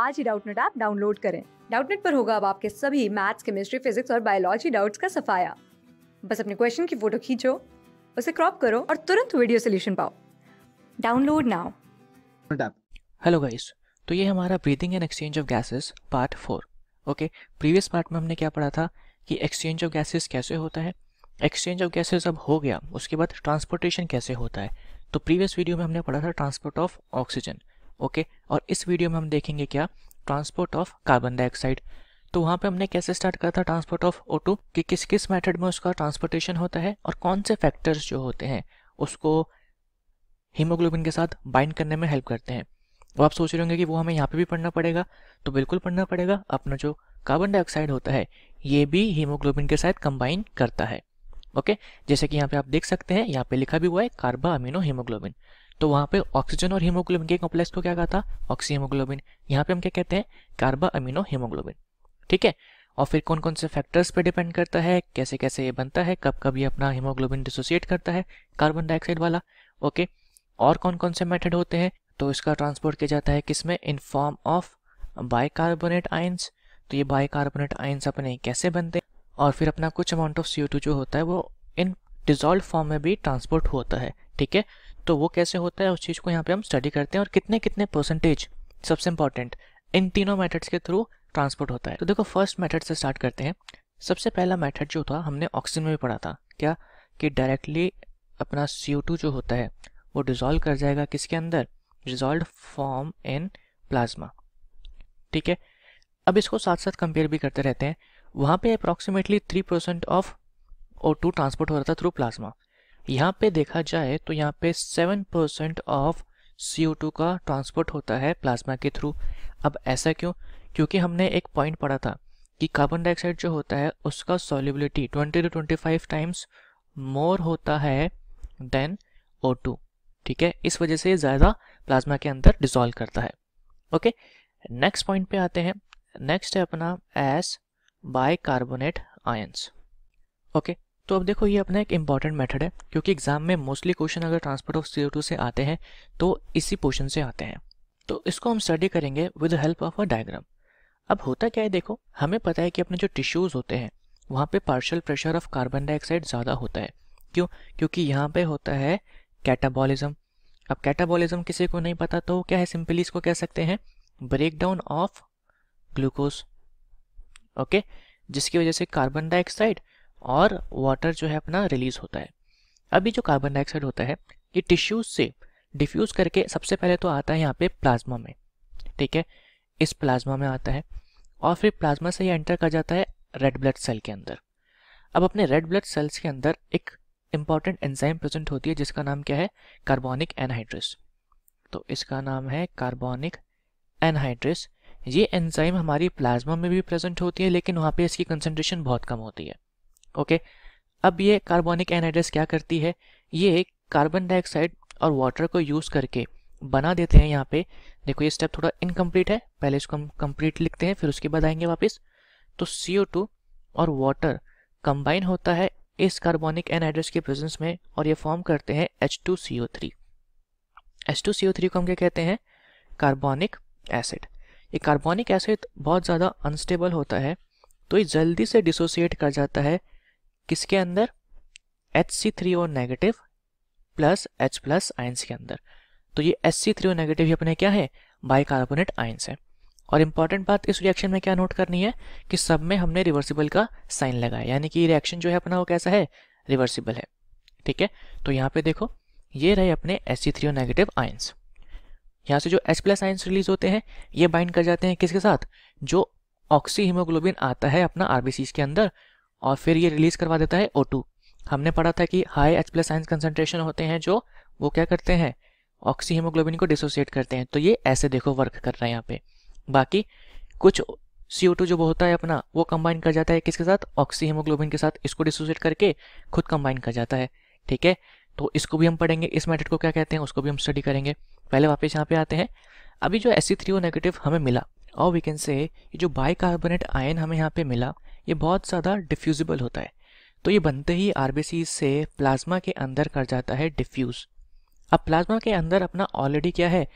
आज ही Doubtnut app download करें डाउटनेट पर होगा अब आपके सभी मैथ्स केमिस्ट्री फिजिक्स और बायोलॉजी डाउट्स का सफाया बस अपने क्वेश्चन की फोटो खींचो उसे क्रॉप करो और तुरंत वीडियो सोल्यूशन पाओ डाउनलोड नाउ हेलो गाइस तो ये हमारा breathing and exchange of gases part four okay previous part में हमने क्या पढ़ा था कि एक्सचेंज ऑफ गैसेस कैसे होता है एक्सचेंज ऑफ गैसेस अब हो गया उसके बाद ट्रांसपोर्टेशन कैसे होता है तो प्रीवियस वीडियो में हमने पढ़ा था ट्रांसपोर्ट ऑफ ऑक्सीजन ओके और इस वीडियो में हम देखेंगे क्या ट्रांसपोर्ट ऑफ कार्बन डाइऑक्साइड तो वहाँ पे हमने कैसे स्टार्ट करा था ट्रांसपोर्ट ऑफ ओ कि किस किस मेथड में उसका ट्रांसपोर्टेशन होता है और कौन से फैक्टर्स जो होते हैं उसको हीमोग्लोबिन के साथ बाइंड करने में हेल्प करते हैं वो आप सोच रहे होंगे कि वो हमें यहाँ पे भी पढ़ना पड़ेगा तो बिल्कुल पढ़ना पड़ेगा अपना जो कार्बन डाइऑक्साइड होता है ये भी हीमोग्लोबिन के साथ कंबाइन करता है ओके जैसे कि यहाँ पे आप देख सकते हैं यहाँ पे लिखा भी हुआ है कार्बा अमीनो हीमोग्लोबिन तो वहां पे ऑक्सीजन और हीमोग्लोबिन के कॉम्प्लेक्स को क्या कहा था ऑक्सी हीमोग्लोबिन यहाँ पे हम क्या कहते हैं कार्बा अमीनो हीमोग्लोबिन ठीक है और फिर कौन कौन से फैक्टर्स पे डिपेंड करता है कैसे कैसे ये बनता है कब कब ये अपना हीमोग्लोबिन डिसोसिएट करता है कार्बन डाइऑक्साइड वाला ओके और कौन कौन से मेथड होते हैं तो इसका ट्रांसपोर्ट किया जाता है किसमें in form of bicarbonate ions तो ये कार्बोनेट आयंस अपने कैसे बनते हैं और फिर अपना कुछ अमाउंट ऑफ सी जो होता है वो इन डिजॉल्व फॉर्म में भी ट्रांसपोर्ट होता है ठीक है तो वो कैसे होता है उस चीज़ को यहाँ पे हम स्टडी करते हैं और कितने कितने परसेंटेज सबसे इंपॉर्टेंट इन तीनों मेथड्स के थ्रू ट्रांसपोर्ट होता है तो देखो फर्स्ट मेथड से स्टार्ट करते हैं सबसे पहला मेथड जो था हमने ऑक्सीजन में भी पढ़ा था क्या कि डायरेक्टली अपना सी जो होता है वो डिजोल्व कर जाएगा किसके अंदर डिजोल्व फॉर्म इन प्लाज्मा ठीक है अब इसको साथ साथ कंपेयर भी करते रहते हैं वहाँ पे approximately three percent of O two transport हो रहा था थ्रू प्लाज्मा यहाँ पे देखा जाए तो यहाँ पे सेवन परसेंट ऑफ CO2 का ट्रांसपोर्ट होता है प्लाज्मा के थ्रू अब ऐसा क्यों क्योंकि हमने एक पॉइंट पढ़ा था कि कार्बन डाइऑक्साइड जो होता है उसका सॉल्युबिलिटी 20 टू 25 टाइम्स मोर होता है देन O2 ठीक है इस वजह से ज़्यादा प्लाज्मा के अंदर डिजॉल्व करता है ओके नेक्स्ट पॉइंट पे आते हैं नेक्स्ट है अपना S bicarbonate ions okay तो अब देखो ये अपना एक इंपॉर्टेंट मेथड है क्योंकि एग्जाम में मोस्टली क्वेश्चन अगर ट्रांसपोर्ट ऑफ सी से आते हैं तो इसी पोर्शन से आते हैं तो इसको हम स्टडी करेंगे with help of a diagram अब होता क्या है देखो हमें पता है कि अपने जो टिश्यूज़ होते हैं वहाँ पे partial pressure of carbon dioxide ज़्यादा होता है क्यों क्योंकि यहाँ पे होता है कैटाबॉलिज्म अब कैटाबॉलिज्म किसी को नहीं पता तो क्या है सिंपली इसको कह सकते हैं break down of glucose okay जिसकी वजह से कार्बन डाइऑक्साइड और वाटर जो है अपना रिलीज होता है अभी जो कार्बन डाइऑक्साइड होता है ये टिश्यूज से डिफ्यूज़ करके सबसे पहले तो आता है यहाँ पे प्लाज्मा में ठीक है इस प्लाज्मा में आता है और फिर प्लाज्मा से ये एंटर कर जाता है रेड ब्लड सेल के अंदर अब अपने रेड ब्लड सेल्स के अंदर एक इम्पॉर्टेंट एंजाइम प्रेजेंट होती है जिसका नाम क्या है कार्बोनिक एनहाइड्रेस तो इसका नाम है कार्बोनिक एनहाइड्रेस ये एंजाइम हमारी प्लाज्मा में भी प्रेजेंट होती है लेकिन वहाँ पे इसकी कंसनट्रेशन बहुत कम होती है ओके अब ये कार्बोनिक एनाइड्रेस क्या करती है ये कार्बन डाइऑक्साइड और वाटर को यूज़ करके बना देते हैं यहाँ पे देखो ये स्टेप थोड़ा इनकम्प्लीट है पहले इसको हम कम्प्लीट लिखते हैं फिर उसके बाद आएंगे वापस तो CO2 और वाटर कंबाइन होता है इस कार्बोनिक एनाइड्रेस के प्रेजेंस में और ये फॉर्म करते हैं H2CO3 H2CO3 को हम क्या कहते हैं कार्बोनिक एसिड ये कार्बोनिक एसिड बहुत ज़्यादा अनस्टेबल होता है तो ये जल्दी से डिसोसिएट कर जाता है किसके अंदर H C three O negative plus H plus ions के अंदर तो ये H C three O negative ही अपने क्या है बाई कार्बोनेट आइंस है और इंपॉर्टेंट बात इस रिएक्शन में क्या नोट करनी है कि सब में हमने रिवर्सिबल का साइन लगाया यानी कि ये रिएक्शन जो है अपना वो कैसा है रिवर्सिबल है ठीक है तो यहाँ पे देखो ये रहे अपने S C three O negative ions यहाँ से जो एच प्लस आइंस रिलीज होते हैं ये बाइंड कर जाते हैं किसके साथ जो ऑक्सी हीमोग्लोबिन आता है अपना आरबीसी के अंदर और फिर ये रिलीज करवा देता है O2 हमने पढ़ा था कि high H plus ions concentration होते हैं जो वो क्या करते हैं ऑक्सी को डिसोसिएट करते हैं तो ये ऐसे देखो वर्क कर रहा है यहाँ पे बाकी कुछ सी जो होता है अपना वो कंबाइन कर जाता है किसके साथ ऑक्सी के साथ इसको डिसोसिएट करके खुद कंबाइन कर जाता है ठीक है तो इसको भी हम पढ़ेंगे इस मेथड को क्या कहते हैं उसको भी हम स्टडी करेंगे पहले वापस यहाँ पे आते हैं अभी जो एस नेगेटिव हमें मिला और वी कैन से जो बाई कार्बोनेट आयन हमें यहाँ पे मिला ये बहुत ज़्यादा डिफ्यूजिबल होता है तो ये बनते ही आर से प्लाज्मा के अंदर कर जाता है डिफ्यूज़ अब प्लाज्मा के अंदर अपना ऑलरेडी क्या है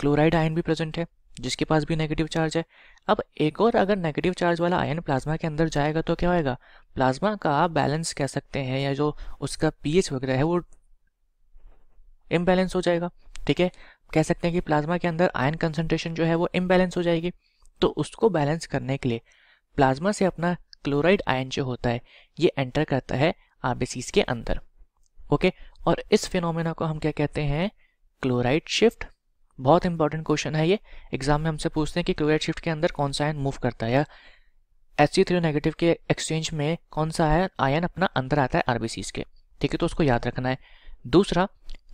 क्लोराइड आयन भी प्रेजेंट है जिसके पास भी नेगेटिव चार्ज है अब एक और अगर नेगेटिव चार्ज वाला आयन प्लाज्मा के अंदर जाएगा तो क्या होएगा प्लाज्मा का बैलेंस कह सकते हैं या जो उसका पीएच वगैरह है वो इम्बैलेंस हो जाएगा ठीक है कह सकते हैं कि प्लाज्मा के अंदर आयन कंसनट्रेशन जो है वो इम्बैलेंस हो जाएगी तो उसको बैलेंस करने के लिए प्लाज्मा से अपना क्लोराइड आयन जो होता है ये एंटर करता है आरबीसीस के अंदर ओके और इस फिनोमेना को हम क्या कहते हैं क्लोराइड शिफ्ट बहुत इंपॉर्टेंट क्वेश्चन है ये एग्जाम में हमसे पूछते हैं कि क्लोराइड शिफ्ट के अंदर कौन सा आयन मूव करता है या एच थ्री नेगेटिव के एक्सचेंज में कौन सा आयन आयन अपना अंदर आता है आरबीसीस के ठीक है तो उसको याद रखना है दूसरा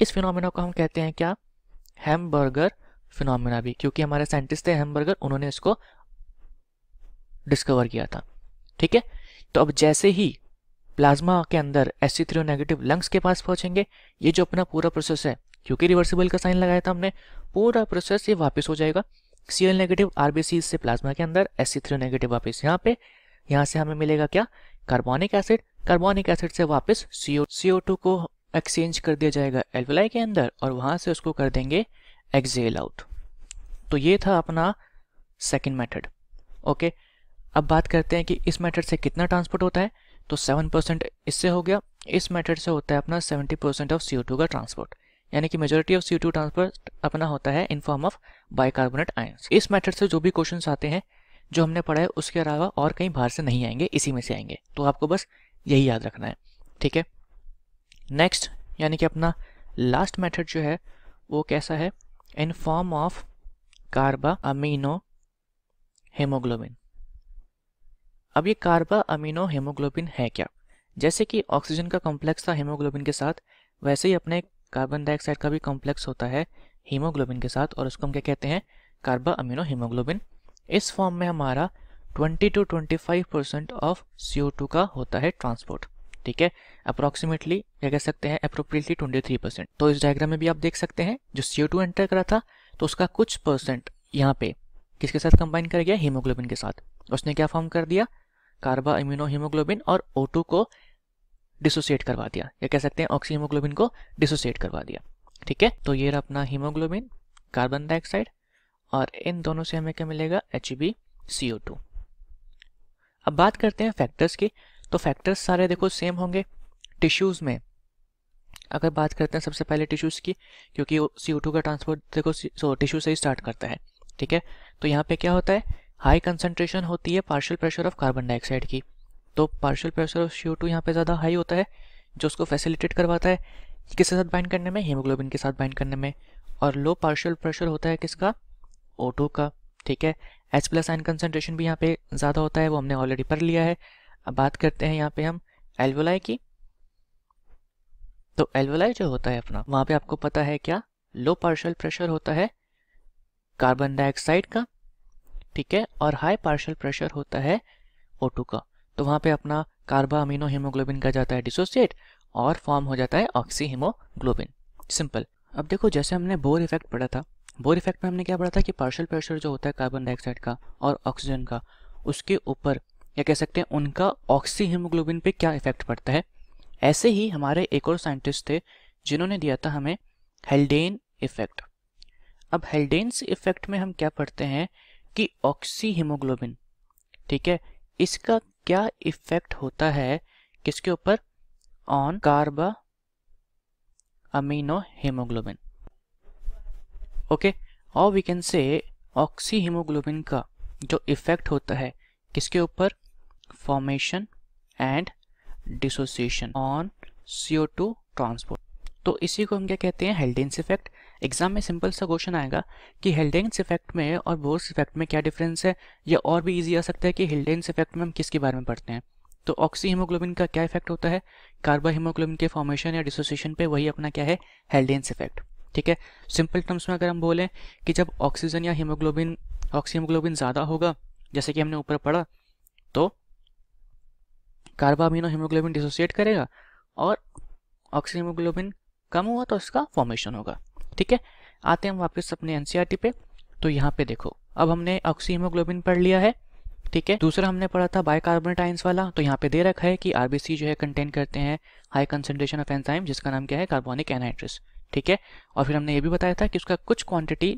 इस फिनोमेना को हम कहते हैं क्या हैमबर्गर फिनोमेना भी क्योंकि हमारे साइंटिस्ट थे हैमबर्गर उन्होंने इसको डिस्कवर किया था ठीक है तो अब जैसे ही प्लाज्मा के अंदर एस नेगेटिव लंग्स के पास पहुंचेंगे ये जो अपना पूरा प्रोसेस है क्योंकि रिवर्सिबल का साइन लगाया था हमने पूरा प्रोसेस ये वापस हो जाएगा सी एल नेगेटिव आरबीसी से प्लाज्मा के अंदर एस नेगेटिव वापस यहाँ पे यहाँ से हमें मिलेगा क्या कार्बोनिक एसिड कार्बोनिक एसिड से वापस सीओ सीओ टू को एक्सचेंज कर दिया जाएगा एल्वलाई के अंदर और वहां से उसको कर देंगे एक्जेल आउट तो ये था अपना सेकेंड मैथड ओके okay? अब बात करते हैं कि इस मेथड से कितना ट्रांसपोर्ट होता है तो सेवन परसेंट इससे हो गया इस मेथड से होता है अपना सेवेंटी परसेंट ऑफ सी का ट्रांसपोर्ट यानी कि मेजोरिटी ऑफ सी ट्रांसपोर्ट अपना होता है in form of bicarbonate ions इस मेथड से जो भी क्वेश्चन आते हैं जो हमने पढ़ा है उसके अलावा और कहीं बाहर से नहीं आएंगे इसी में से आएंगे तो आपको बस यही याद रखना है ठीक है नेक्स्ट यानी कि अपना लास्ट मैथड जो है वो कैसा है in form of carbamino haemoglobin अब ये कार्बा अमीनो हेमोग्लोबिन है क्या जैसे कि ऑक्सीजन का कॉम्प्लेक्स था हेमोग्लोबिन के साथ वैसे ही अपने कार्बन डाइऑक्साइड का भी कॉम्प्लेक्स होता है हीमोग्लोबिन के साथ और उसको हम क्या कहते हैं कार्बा अमीनो हीमोग्लोबिन इस फॉर्म में हमारा 20 टू 25 परसेंट ऑफ टू का होता है ट्रांसपोर्ट ठीक है अप्रोक्सीमेटली क्या कह सकते हैं अप्रोप्रिएटली 23 परसेंट तो इस डायग्राम में भी आप देख सकते हैं जो सी एंटर करा था तो उसका कुछ परसेंट यहाँ पे किसके साथ कंबाइन कर गया हीमोग्लोबिन के साथ उसने क्या फॉर्म कर दिया कार्बा इम्यूनो हीमोग्लोबिन और O2 को डिसोसिएट करवा दिया या कह सकते हैं ऑक्सी हीमोग्लोबिन को डिसोसिएट करवा दिया ठीक है तो ये रहा अपना हीमोग्लोबिन कार्बन डाइऑक्साइड और इन दोनों से हमें क्या मिलेगा H B C O two अब बात करते हैं फैक्टर्स की तो फैक्टर्स सारे देखो सेम होंगे टिश्यूज़ में अगर बात करते हैं सबसे पहले टिश्यूज़ की क्योंकि सी ओ टू का ट्रांसपोर्ट देखो टिश्यू से ही स्टार्ट करता है ठीक है तो यहाँ पे क्या होता है हाई कंसनट्रेशन होती है partial pressure of carbon dioxide की तो partial pressure of C two यहाँ पर ज़्यादा हाई होता है जो उसको फैसिलिटेट करवाता है किसके साथ बाइंड करने में हीमोग्लोबिन के साथ बाइंड करने में और लो पार्शियल प्रेशर होता है किसका ओ टू का ठीक है एच प्लस आइन कंसनट्रेशन भी यहाँ पे ज़्यादा होता है वो हमने ऑलरेडी पढ़ लिया है अब बात करते हैं यहाँ पे हम एल्वोलाई की तो एल्वोलाई जो होता है अपना वहाँ पे आपको पता है क्या लो पार्शियल प्रेशर होता है कार्बन डाइऑक्साइड का ठीक है और हाई पार्शल प्रेशर होता है O2 का तो वहां पे अपना कार्बा अमीनो हीमोग्लोबिन का जाता है डिसोसिएट और फॉर्म हो जाता है ऑक्सी हीमोग्लोबिन सिंपल अब देखो जैसे हमने बोर इफेक्ट पढ़ा था बोर इफेक्ट में हमने क्या पढ़ा था कि पार्शल प्रेशर जो होता है कार्बन डाइऑक्साइड का और ऑक्सीजन का उसके ऊपर या कह सकते हैं उनका ऑक्सी हीमोग्लोबिन पे क्या इफेक्ट पड़ता है ऐसे ही हमारे एक और साइंटिस्ट थे जिन्होंने दिया था हमें हेल्डेन इफेक्ट अब हेल्डेन्स इफेक्ट में हम क्या पढ़ते हैं कि ऑक्सी हीमोग्लोबिन ठीक है इसका क्या इफेक्ट होता है किसके ऊपर on carbamino haemoglobin okay और we can say oxyhaemoglobin का जो इफेक्ट होता है किसके ऊपर formation and dissociation on CO two transport तो इसी को हम क्या कहते हैं हेल्डेंस इफेक्ट एग्जाम में सिंपल सा क्वेश्चन आएगा कि हिल्डेंस इफेक्ट में और बोर्स इफेक्ट में क्या डिफरेंस है या और भी इजी आ सकता है कि हिल्डेंस इफेक्ट में हम किसके बारे में पढ़ते हैं तो ऑक्सी हीमोग्लोबिन का क्या इफेक्ट होता है हीमोग्लोबिन के फॉर्मेशन या डिसोसिएशन पे वही अपना क्या है हेल्डेंस इफेक्ट ठीक है सिंपल टर्म्स में अगर हम बोलें कि जब ऑक्सीजन या हीमोग्लोबिन ऑक्सी हीमोग्लोबिन ज़्यादा होगा जैसे कि हमने ऊपर पढ़ा तो कार्बामिनो हीमोग्लोबिन डिसोसिएट करेगा और ऑक्सी हीमोग्लोबिन कम हुआ तो इसका फॉर्मेशन होगा ठीक है आते हैं हम वापस अपने एनसीआर e पे तो यहाँ पे देखो अब हमने ऑक्सीहीमोग्लोबिन पढ़ लिया है ठीक है दूसरा हमने पढ़ा था बाइकार्बोनेट आइंस वाला तो यहाँ पे दे रखा है कि आरबीसी जो है कंटेन करते हैं हाई कंसेंट्रेशन ऑफ एंजाइम जिसका नाम क्या है कार्बोनिक एनहाइड्रेस ठीक है और फिर हमने ये भी बताया था कि उसका कुछ क्वांटिटी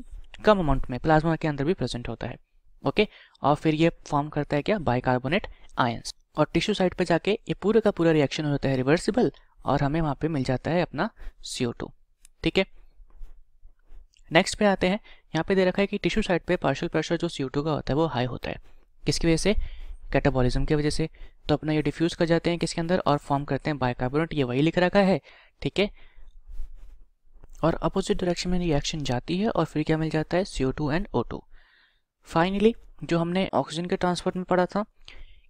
कम अमाउंट में प्लाज्मा के अंदर भी प्रेजेंट होता है ओके और फिर ये फॉर्म करता है क्या बायकार्बोनेट आयंस और टिश्यू साइड पर जाके ये पूरे का पूरा रिएक्शन होता है रिवर्सिबल और हमें वहाँ पे मिल जाता है अपना CO2 ठीक है नेक्स्ट पे आते हैं यहाँ पे दे रखा है कि टिश्यू साइड पे पार्शल प्रेशर जो सी का होता है वो हाई होता है किसकी वजह से कैटाबॉलिज्म की वजह से तो अपना ये डिफ्यूज़ कर जाते हैं किसके अंदर और फॉर्म करते हैं बायकार्बोनेट ये वही लिख रखा है ठीक है और अपोजिट डायरेक्शन में रिएक्शन जाती है और फिर क्या मिल जाता है सी एंड ओ फाइनली जो हमने ऑक्सीजन के ट्रांसपोर्ट में पढ़ा था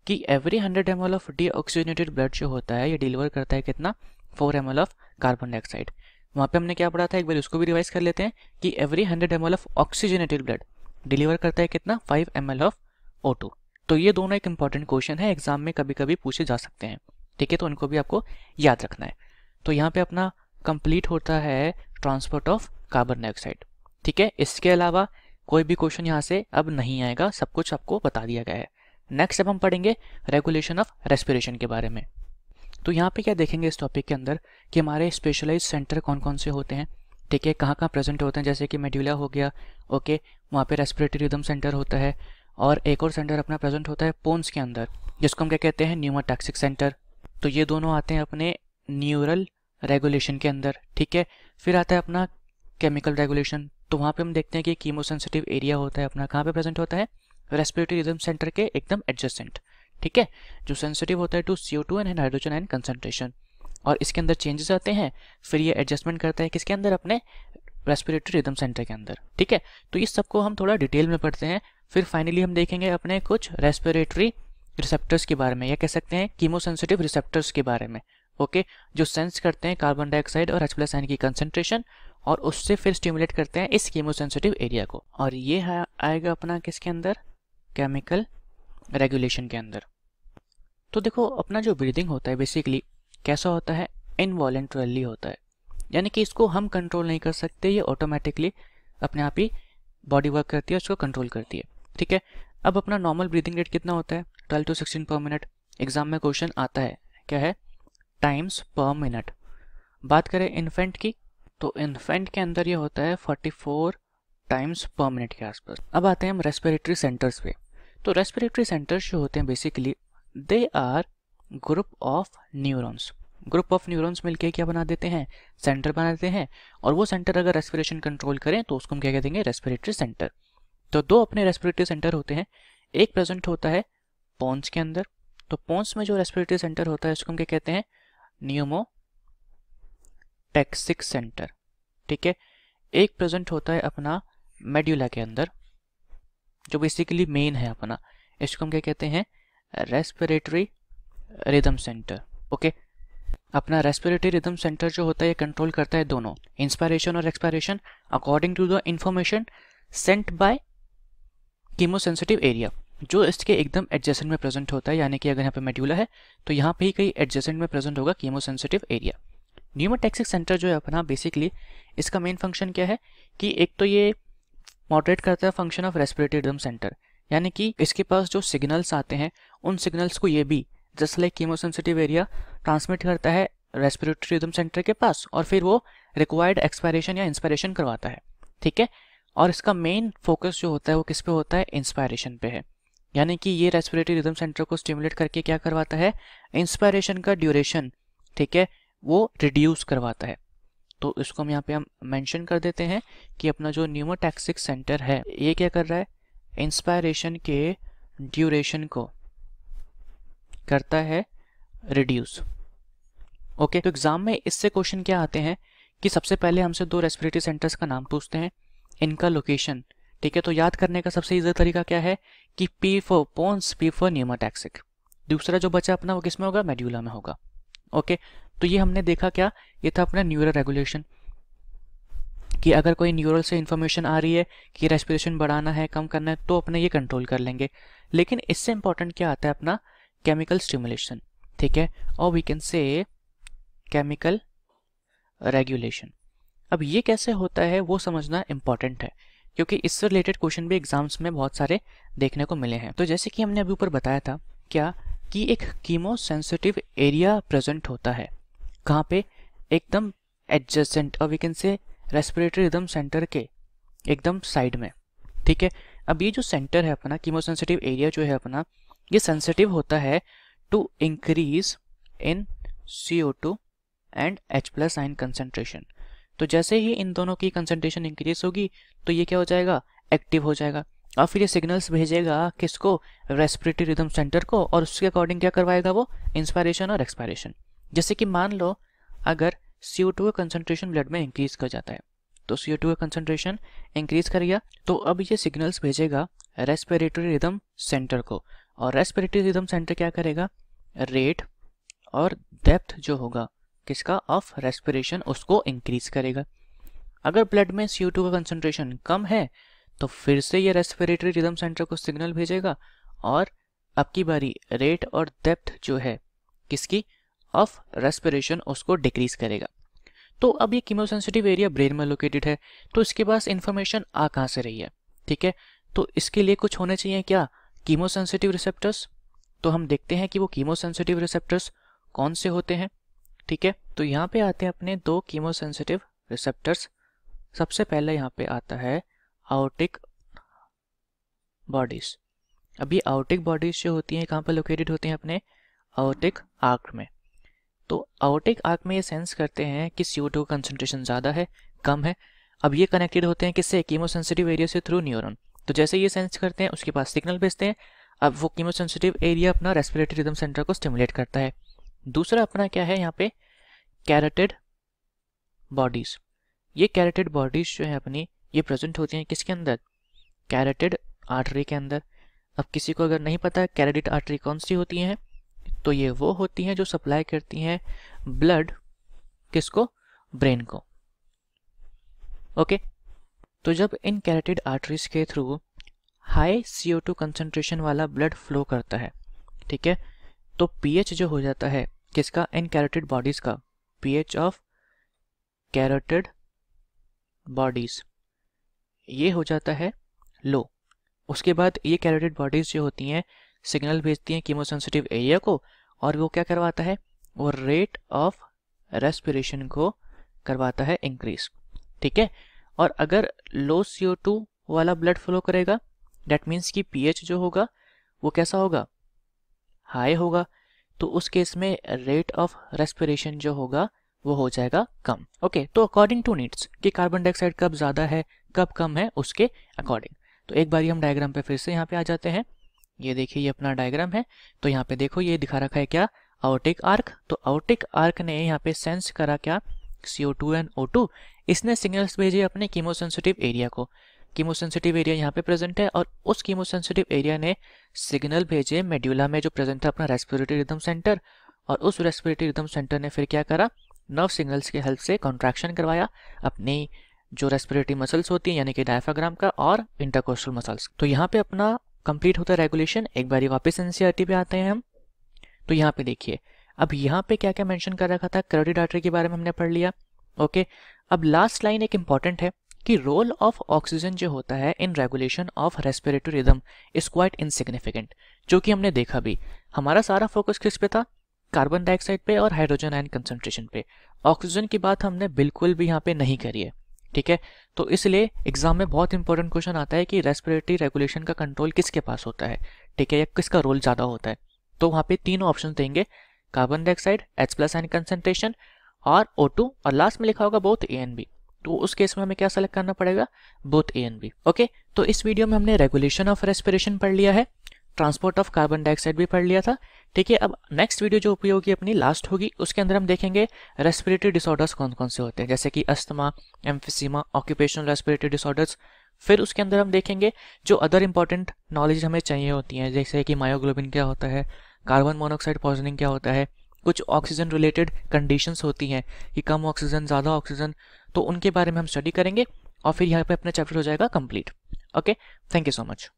कि every hundred M of the blood जो होता है ये डिलीवर करता है कितना four M of carbon dioxide वहाँ पे हमने क्या पढ़ा था एक बार उसको भी रिवाइज कर लेते हैं कि every hundred M of oxygenated blood deliver करता है कितना फाइव एम ऑफ ओ तो ये दोनों एक इंपॉर्टेंट क्वेश्चन है एग्जाम में कभी कभी पूछे जा सकते हैं ठीक है तो उनको भी आपको याद रखना है तो यहाँ पे अपना कंप्लीट होता है ट्रांसपोर्ट ऑफ कार्बन डाइऑक्साइड ठीक है इसके अलावा कोई भी क्वेश्चन यहाँ से अब नहीं आएगा सब कुछ आपको बता दिया गया है नेक्स्ट अब हम पढ़ेंगे रेगुलेशन ऑफ रेस्पिरेशन के बारे में तो यहाँ पे क्या देखेंगे इस टॉपिक के अंदर कि हमारे स्पेशलाइज सेंटर कौन कौन से होते हैं ठीक है कहाँ कहाँ प्रेजेंट होते हैं जैसे कि मेड्यूला हो गया ओके वहाँ पे रेस्पिरेटरी रिदम सेंटर होता है और एक और सेंटर अपना प्रेजेंट होता है पोन्स के अंदर जिसको हम क्या कहते हैं न्यूमाटैक्सिक सेंटर तो ये दोनों आते हैं अपने न्यूरल रेगुलेशन के अंदर ठीक है फिर आता है अपना केमिकल रेगुलेशन तो वहाँ पर हम देखते हैं कि कीमोसेंसिटिव एरिया होता है अपना कहाँ पर प्रेजेंट होता है रेस्पिरेटरी रिदम सेंटर के एकदम एडजस्टेंट ठीक है जो सेंसिटिव होता है to C two and hydrogen and concentration और इसके अंदर चेंजेस आते हैं फिर ये एडजस्टमेंट करता है किसके अंदर अपने रेस्पिरेटरी रिदम सेंटर के अंदर ठीक है तो इस सबको हम थोड़ा डिटेल में पढ़ते हैं फिर फाइनली हम देखेंगे अपने कुछ रेस्पिरेटरी रिसेप्टर्स के बारे में या कह सकते हैं कीमोसेंसिटिव रिसेप्टर्स के बारे में ओके जो सेंस करते हैं कार्बन डाइऑक्साइड और एच प्लस आयन की कंसनट्रेशन और उससे फिर स्टिमुलेट करते हैं इस कीमोसेंसिटिव एरिया को और ये आएगा अपना किसके अंदर केमिकल रेगुलेशन के अंदर तो देखो अपना जो ब्रीदिंग होता है बेसिकली कैसा होता है इनवॉलेंट्रली होता है यानी कि इसको हम कंट्रोल नहीं कर सकते ये ऑटोमेटिकली अपने आप ही बॉडी वर्क करती है उसको कंट्रोल करती है ठीक है अब अपना नॉर्मल ब्रीदिंग रेट कितना होता है twelve to sixteen per minute exam में क्वेश्चन आता है क्या है टाइम्स पर मिनट बात करें इन्फेंट की तो इन्फेंट के अंदर ये होता है forty four times per minute के आसपास अब आते हैं हम रेस्पिरेटरी सेंटर्स पे तो रेस्पिरेटरी सेंटर्स जो होते हैं basically they are group of neurons group of neurons मिलके क्या बना देते हैं सेंटर बना देते हैं और वो सेंटर अगर रेस्पिरेशन कंट्रोल करें तो उसको हम क्या कह देंगे रेस्पिरेटरी सेंटर तो दो अपने रेस्पिरेटरी सेंटर होते हैं एक प्रेजेंट होता है पॉन्स के अंदर तो पॉन्स में जो रेस्पिरेटरी सेंटर होता है उसको हम क्या कहते हैं न्यूमो टेक्सिक सेंटर ठीक है एक प्रेजेंट होता है अपना मेड्यूला के अंदर जो बेसिकली मेन है अपना इसको हम क्या कहते हैं रेस्पिरेटरी रिदम सेंटर ओके अपना रेस्पिरेटरी रिदम सेंटर जो होता है ये कंट्रोल करता है दोनों इंस्पायरेशन और expiration according to the information sent by chemosensitive area जो इसके एकदम एडजेसेंट में प्रेजेंट होता है यानी कि अगर यहाँ पे मेड्यूला है तो यहाँ पे ही कहीं एडजेसेंट में प्रेजेंट होगा कीमोसेंसिटिव एरिया न्यूमोटेक्सिक सेंटर जो है अपना बेसिकली इसका मेन फंक्शन क्या है कि एक तो ये मॉडरेट करता है function of respiratory rhythm centre यानी कि इसके पास जो सिग्नल्स आते हैं उन सिग्नल्स को ये भी just like chemosensitive area transmit करता है रेस्पिरेटरी रिदम सेंटर के पास और फिर वो रिक्वायर्ड एक्सपायरेशन या इंस्पायरेशन करवाता है ठीक है और इसका मेन फोकस जो होता है वो किस पे होता है इंस्पायरेशन पे है यानी कि ये रेस्पिरेटरी रिदम सेंटर को स्टिमुलेट करके क्या करवाता है इंस्पायरेशन का ड्यूरेशन ठीक है वो रिड्यूस करवाता है तो इसको हम यहाँ पे हम मेंशन कर देते हैं कि अपना जो न्यूमोटैक्सिक सेंटर है ये क्या कर रहा है इंस्पायरेशन के ड्यूरेशन को करता है रिड्यूस ओके okay, तो एग्जाम में इससे क्वेश्चन क्या आते हैं कि सबसे पहले हमसे दो रेस्पिरेटरी सेंटर्स का नाम पूछते हैं इनका लोकेशन ठीक है तो याद करने का सबसे इजी तरीका क्या है कि पी फो पोन्स पी फो न्यूमाटैक्सिक दूसरा जो बचा अपना वो किसमें होगा मेड्यूला में होगा ओके okay, तो ये हमने देखा क्या ये था अपना न्यूरो रेगुलेशन कि अगर कोई न्यूरल से इन्फॉर्मेशन आ रही है कि रेस्पिरेशन बढ़ाना है कम करना है तो अपने ये कंट्रोल कर लेंगे लेकिन इससे इंपॉर्टेंट क्या आता है अपना केमिकल स्टिमुलेशन ठीक है और we can say chemical regulation अब ये कैसे होता है वो समझना इम्पॉर्टेंट है क्योंकि इससे रिलेटेड क्वेश्चन भी एग्जाम्स में बहुत सारे देखने को मिले हैं तो जैसे कि हमने अभी ऊपर बताया था क्या कि एक कीमो सेंसिटिव एरिया प्रेजेंट होता है कहाँ पे एकदम एडजेंट और we can say respiratory rhythm centre के एकदम साइड में ठीक है अब ये जो सेंटर है अपना कीमो सेंसिटिव एरिया जो है अपना ये सेंसिटिव होता है to increase in C O two and H plus ion concentration तो जैसे ही इन दोनों की कंसनट्रेशन इंक्रीज होगी तो ये क्या हो जाएगा एक्टिव हो जाएगा और फिर ये सिग्नल्स भेजेगा किसको रेस्पिरेटरी रिदम सेंटर को और उसके अकॉर्डिंग क्या करवाएगा वो इंस्पायरेशन और एक्सपायरेशन जैसे कि मान लो अगर सी ओ टू का कंसनट्रेशन ब्लड में इंक्रीज कर जाता है तो सी ओ टू का कंसनट्रेशन इंक्रीज कर गया तो अब ये सिग्नल्स भेजेगा रेस्पिरेटरी रिदम सेंटर को और रेस्पिरेटरी रिदम सेंटर क्या करेगा रेट और डेप्थ जो होगा किसका ऑफ रेस्पिरेशन उसको इंक्रीज करेगा अगर ब्लड में सी का कंसनट्रेशन कम है तो फिर से ये रेस्पिरेटरी रिदम सेंटर को सिग्नल भेजेगा और आपकी बारी रेट और डेप्थ जो है किसकी ऑफ रेस्पिरेशन उसको डिक्रीज करेगा तो अब ये कीमोसेंसिटिव एरिया ब्रेन में लोकेटेड है तो इसके पास इंफॉर्मेशन आ कहाँ से रही है ठीक है तो इसके लिए कुछ होने चाहिए क्या कीमोसेंसिटिव रिसेप्टर्स तो हम देखते हैं कि वो कीमोसेंसिटिव रिसेप्टर्स कौन से होते हैं ठीक है तो यहाँ पे आते हैं अपने दो कीमोसेंसिटिव रिसेप्टर्स सबसे पहले यहाँ पे आता है आउटिक बॉडीज अब ये आउटिक बॉडीज जो होती हैं कहाँ पर लोकेटेड होते हैं अपने आउटिक आर्क में तो आउटिक आर्क में ये सेंस करते हैं कि सी ओ टू कंसनट्रेशन ज़्यादा है कम है अब ये कनेक्टेड होते हैं किससे कीमोसेंसिटिव एरिया से थ्रू न्यूरॉन तो जैसे ये सेंस करते हैं उसके पास सिग्नल भेजते हैं अब वो कीमोसेंसिटिव एरिया अपना रेस्पिरेटरी रिदम सेंटर को स्टिमुलेट करता है दूसरा अपना क्या है यहाँ पे कैरेटेड बॉडीज़ ये कैरेटेड बॉडीज़ जो है अपनी ये प्रेजेंट होती हैं किसके अंदर कैरेटेड आर्टरी के अंदर अब किसी को अगर नहीं पता कैरेटेड आर्टरी कौन सी होती हैं तो ये वो होती हैं जो सप्लाई करती हैं ब्लड किसको ब्रेन को ओके तो जब इन कैरेटेड आर्टरीज के through high C O two concentration वाला ब्लड फ्लो करता है ठीक है तो पीएच जो हो जाता है किसका इन कैरेटेड बॉडीज का पीएच ऑफ कैरेटेड बॉडीज ये हो जाता है लो उसके बाद ये कैरेटेड बॉडीज जो होती हैं सिग्नल भेजती हैं कीमोसेंसिटिव एरिया को और वो क्या करवाता है वो रेट ऑफ रेस्पिरेशन को करवाता है इंक्रीज ठीक है और अगर लो सी वाला ब्लड फ्लो करेगा डैट मीन्स कि पीएच जो होगा वो कैसा होगा हाई होगा तो उस केस में रेट ऑफ रेस्पिरेशन जो होगा वो हो जाएगा कम ओके okay, तो अकॉर्डिंग टू नीड्स कि कार्बन डाइऑक्साइड कब ज़्यादा है कब कम है उसके अकॉर्डिंग तो एक बार हम डायग्राम पे फिर से यहाँ पे आ जाते हैं ये देखिए ये अपना डायग्राम है तो यहाँ पे देखो ये दिखा रखा है क्या आउटिक आर्क तो आउटिक आर्क ने यहाँ पे सेंस करा क्या C two and O two इसने सिग्नल्स भेजे अपने कीमोसेंसिटिव एरिया को कीमोसेंसिटिव एरिया यहाँ पे प्रेजेंट है और उस कीमोसेंसिटिव एरिया ने सिग्नल भेजे मेड्यूला में जो प्रेजेंट था अपना रेस्पिरेटरी रिदम सेंटर और उस रेस्पिरेटरी रिदम सेंटर ने फिर क्या करा नर्व सिग्नल्स के हेल्प से कॉन्ट्रैक्शन करवाया अपनी जो रेस्पिरेटरी मसल्स होती हैं यानी कि डायफाग्राम का और इंटरकोस्टल मसल्स तो यहाँ पे अपना कंप्लीट होता है रेगुलेशन एक बार वापस एनसीआरटी पे आते हैं हम तो यहाँ पे देखिए अब यहाँ पे क्या क्या मेंशन कर रखा था क्रेडिट डाटर के बारे में हमने पढ़ लिया ओके अब लास्ट लाइन एक इंपॉर्टेंट है कि रोल ऑफ ऑक्सीजन जो होता है in regulation of respiratory rhythm is quite insignificant जो कि हमने देखा भी हमारा सारा फोकस किस पे था कार्बन डाइऑक्साइड पे और हाइड्रोजन आयन कंसंट्रेशन पे ऑक्सीजन की बात हमने बिल्कुल भी यहाँ पे नहीं करी है ठीक है तो इसलिए एग्जाम में बहुत इंपॉर्टेंट क्वेश्चन आता है कि रेस्पिरेटरी रेगुलेशन का कंट्रोल किसके पास होता है ठीक है या किसका रोल ज़्यादा होता है तो वहां पे तीनों ऑप्शन देंगे carbon dioxide H plus N concentration और ओ टू और लास्ट में लिखा होगा बोथ ए एन बी तो उस केस में हमें क्या सेलेक्ट करना पड़ेगा both A and B okay तो इस वीडियो में हमने रेगुलेशन ऑफ रेस्पिरेशन पढ़ लिया है ट्रांसपोर्ट ऑफ कार्बन डाइऑक्साइड भी पढ़ लिया था ठीक है अब नेक्स्ट वीडियो जो उपयोगी अपनी लास्ट होगी उसके अंदर हम देखेंगे रेस्पिरेटरी डिसऑर्डर्स कौन कौन से होते हैं जैसे कि asthma emphysema occupational respiratory disorders फिर उसके अंदर हम देखेंगे जो अदर इंपॉर्टेंट नॉलेज हमें चाहिए होती हैं जैसे कि मायोग्लोबिन क्या होता है कार्बन मोनोऑक्साइड पॉइजनिंग क्या होता है कुछ ऑक्सीजन रिलेटेड कंडीशंस होती हैं कि कम ऑक्सीजन ज़्यादा ऑक्सीजन तो उनके बारे में हम स्टडी करेंगे और फिर यहाँ पे अपना चैप्टर हो जाएगा complete okay thank you so much